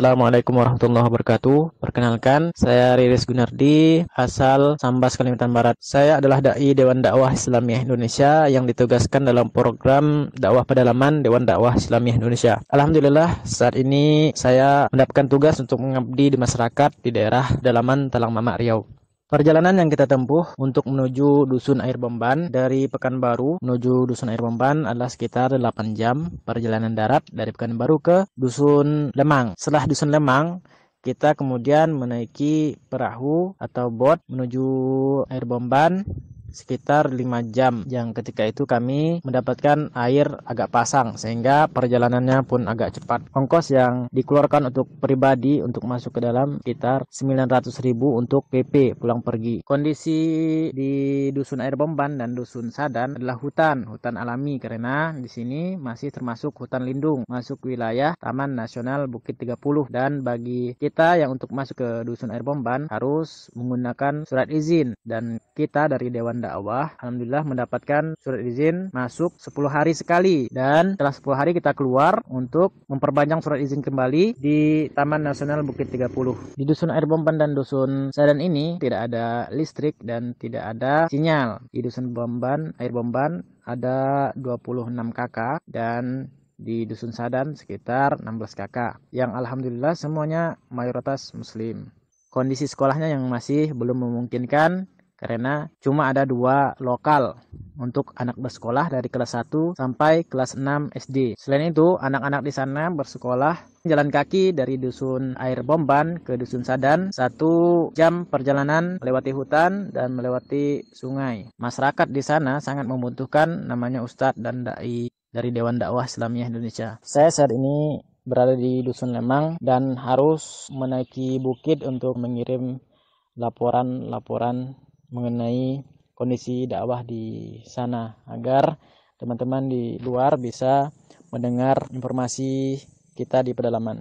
Assalamualaikum warahmatullahi wabarakatuh. Perkenalkan, saya Riris Gunardi, asal Sambas, Kalimantan Barat. Saya adalah dai Dewan Dakwah Islamiyah Indonesia yang ditugaskan dalam program dakwah pedalaman Dewan Dakwah Islamiyah Indonesia. Alhamdulillah, saat ini saya mendapatkan tugas untuk mengabdi di masyarakat di daerah dalaman Talang Mamak Riau. Perjalanan yang kita tempuh untuk menuju Dusun Air bomban dari Pekanbaru menuju Dusun Air bomban adalah sekitar 8 jam perjalanan darat dari Pekanbaru ke Dusun Lemang. Setelah Dusun Lemang, kita kemudian menaiki perahu atau bot menuju Air bomban sekitar 5 jam yang ketika itu kami mendapatkan air agak pasang sehingga perjalanannya pun agak cepat ongkos yang dikeluarkan untuk pribadi untuk masuk ke dalam sekitar ribu untuk PP pulang pergi kondisi di dusun air bomban dan dusun sadan adalah hutan hutan alami karena di sini masih termasuk hutan lindung masuk wilayah Taman Nasional Bukit 30 dan bagi kita yang untuk masuk ke dusun air bomban harus menggunakan surat izin dan kita dari Dewan dakwah alhamdulillah mendapatkan surat izin masuk 10 hari sekali dan setelah 10 hari kita keluar untuk memperpanjang surat izin kembali di Taman Nasional Bukit 30. Di dusun air bomban dan dusun sadan ini tidak ada listrik dan tidak ada sinyal. Di dusun bomban air bomban ada 26 KK dan di Dusun Sadan sekitar 16 KK yang alhamdulillah semuanya mayoritas muslim. Kondisi sekolahnya yang masih belum memungkinkan karena cuma ada dua lokal untuk anak bersekolah dari kelas 1 sampai kelas 6 SD. Selain itu, anak-anak di sana bersekolah jalan kaki dari dusun Air Bomban ke dusun Sadan, satu jam perjalanan melewati hutan dan melewati sungai. Masyarakat di sana sangat membutuhkan namanya Ustadz dan Dai dari Dewan Dakwah Islamiyah Indonesia. Saya saat ini berada di Dusun Lemang dan harus menaiki bukit untuk mengirim laporan-laporan mengenai kondisi dakwah di sana agar teman-teman di luar bisa mendengar informasi kita di pedalaman.